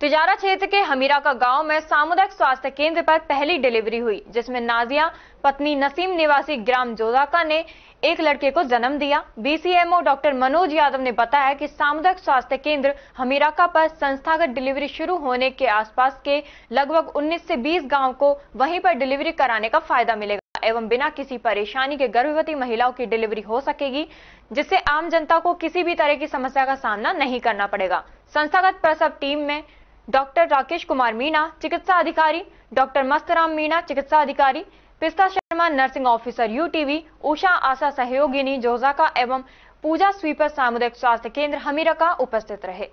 तिजारा क्षेत्र के हमीरा का गांव में सामुदायिक स्वास्थ्य केंद्र पर पहली डिलीवरी हुई जिसमें नाजिया पत्नी नसीम निवासी ग्राम जोजाका ने एक लड़के को जन्म दिया बीसीएमओ डॉक्टर मनोज यादव ने बताया कि सामुदायिक स्वास्थ्य केंद्र हमीराका पर संस्थागत डिलीवरी शुरू होने के आसपास के लगभग 19 से 20 गांव को वहीं पर डिलीवरी कराने का फायदा मिलेगा एवं बिना किसी परेशानी के गर्भवती महिलाओं की डिलीवरी हो सकेगी जिससे आम जनता को किसी भी तरह की समस्या का सामना नहीं करना पड़ेगा संस्थागत प्रसव टीम में डॉक्टर राकेश कुमार मीणा चिकित्सा अधिकारी डॉक्टर मस्तराम मीणा चिकित्सा अधिकारी Pista Sharma nursing officer UTV Usha ASHA सहयोगिनी जोजाका एवं पूजा स्वीपर सामुदायिक स्वास्थ्य केंद्र हमीरा का उपस्थित रहे